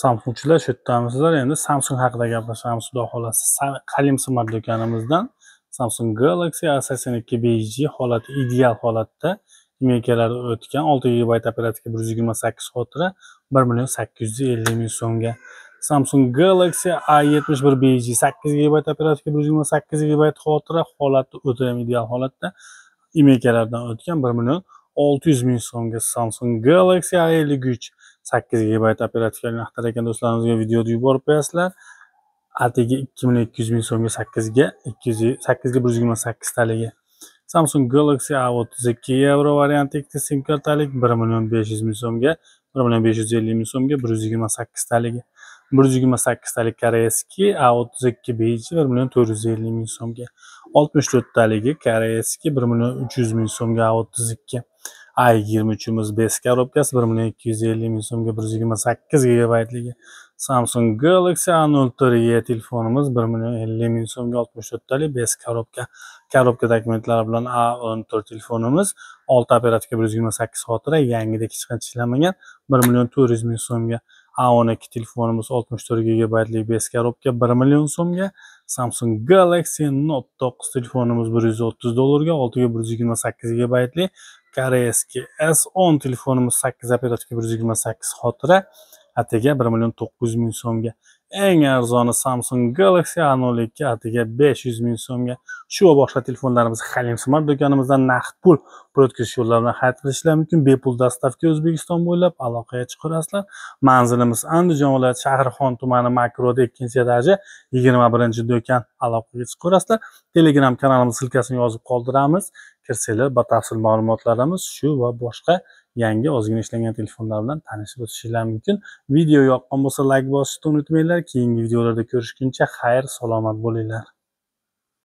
samsungchilar shu yerdamisizlar endi samsung haqida gaplashamiz xudo xohlasa qalim smart do'konimizdan samsung galaxy a sakson ikki bg holati ideal holatda mekalari o'tgan olti gigabayt operativka bir yuz yigirma sakkiz xotira bir million sakkiz yuz ellik ming so'mga samsung galaxy a yetmish bir bg sakkiz gigabayt operativka bir yuz yigirma sakkiz gigabayt xotira holati o'ta ideal holatda imekalardan o'tgan bir million olti yuz ming so'mga samsung galaxy a ellik uch 8 GB operativ anahtar ekan do'stlarimizga videoni yuborib qo'yasizlar atigi 2200 so'mga 8 GB, 200 8 ga 128 taligi samsung galaxy a32 euro varianti ikkita sim kartalik 1 million 500 so'mga 1 million 550 so'mga 128 taligi 128 talik koreyaski a32 beji 1 million 450 so'mga 64 taligi koreyaski 1 million 300 so'mga a32 i yigirma uchimiz bez korobkasi bir million ikki yuz ellik ming so'mga bir yuz yigirma sakkiz gigabaytligi samsung galaxy a nol to'rt e telefonimiz bir million ellik ming so'mga oltmish to'rttalik bes korobka korobka dokumentlari bilan a o'n to'rt telefonimiz olti operatika bir yuz yigirma sakkiz xotira yangidek hech qancha ishlamagan bir million to'rt yuz ming so'mga a o'n ikki telefonimiz oltmish to'rt gigabaytli bes korobka bir million so'mga samsung galaxy not to'qqiz telefonimiz bir yuz o'ttiz dollarga oltiga bir yuz yigirma sakkiz gigabaytli koreyski s o'n telefonimiz sakkiz operatka bir yuz yigirma sakkiz xotira atigi bir million to'qqiz yuz ming so'mga eng arzoni Samsung Galaxy A02 atiga 500 ming so'mga shu va boshqa telefonlarimiz Halim Smart do'konimizdan naqd pul pul o'tkazish yo'llari bilan xarid qilishlar mumkin bepul dostavka O'zbekiston bo'ylab aloqaga chiqarasizlar manzilimiz Andijon viloyati Shahrixon tumani Makroda 2 yigirma 21 do'kon aloqaga chiqarasizlar Telegram kanalimiz silkasini yozib qoldiramiz kirsanglar batafsil ma'lumotlarimiz shu va boshqa yangi ozgina ishlangan telefonlar bilan tanishib o'tishingiz mumkin video yoqqan bo'lsa layk bosishni unutmanglar keyingi videolarda ko'rishguncha xayr salomat bo'linglar